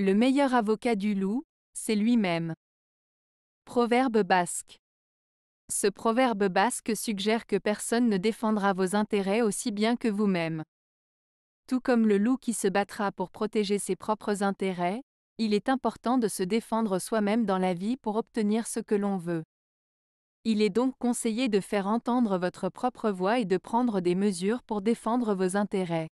Le meilleur avocat du loup, c'est lui-même. Proverbe basque. Ce proverbe basque suggère que personne ne défendra vos intérêts aussi bien que vous-même. Tout comme le loup qui se battra pour protéger ses propres intérêts, il est important de se défendre soi-même dans la vie pour obtenir ce que l'on veut. Il est donc conseillé de faire entendre votre propre voix et de prendre des mesures pour défendre vos intérêts.